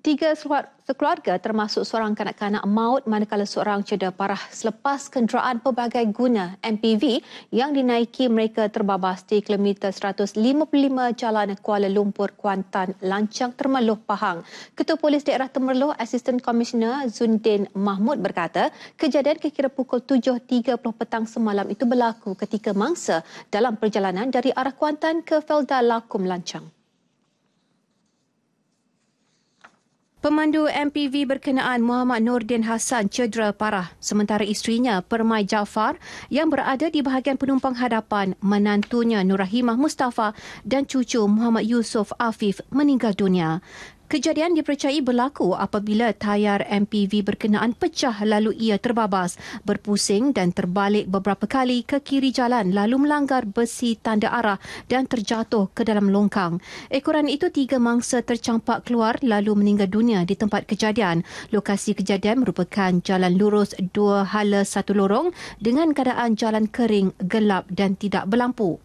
Tiga sekeluarga termasuk seorang kanak-kanak maut manakala seorang cedera parah selepas kenderaan pelbagai guna MPV yang dinaiki mereka terbabas di kilometer 155 Jalan Kuala Lumpur, Kuantan, Lancang, Termeloh, Pahang. Ketua Polis Daerah Termeloh, Assistant Commissioner Zundin Mahmud berkata, kejadian kira pukul 7.30 petang semalam itu berlaku ketika mangsa dalam perjalanan dari arah Kuantan ke Felda Lakum, Lancang. Pemandu MPV berkenaan Muhammad Nordin Hassan cedera parah sementara isterinya Permai Jafar yang berada di bahagian penumpang hadapan menantunya Nurahimah Mustafa dan cucu Muhammad Yusof Afif meninggal dunia. Kejadian dipercayai berlaku apabila tayar MPV berkenaan pecah lalu ia terbabas, berpusing dan terbalik beberapa kali ke kiri jalan lalu melanggar besi tanda arah dan terjatuh ke dalam longkang. Ekoran itu tiga mangsa tercampak keluar lalu meninggal dunia di tempat kejadian. Lokasi kejadian merupakan jalan lurus dua hala satu lorong dengan keadaan jalan kering, gelap dan tidak berlampu.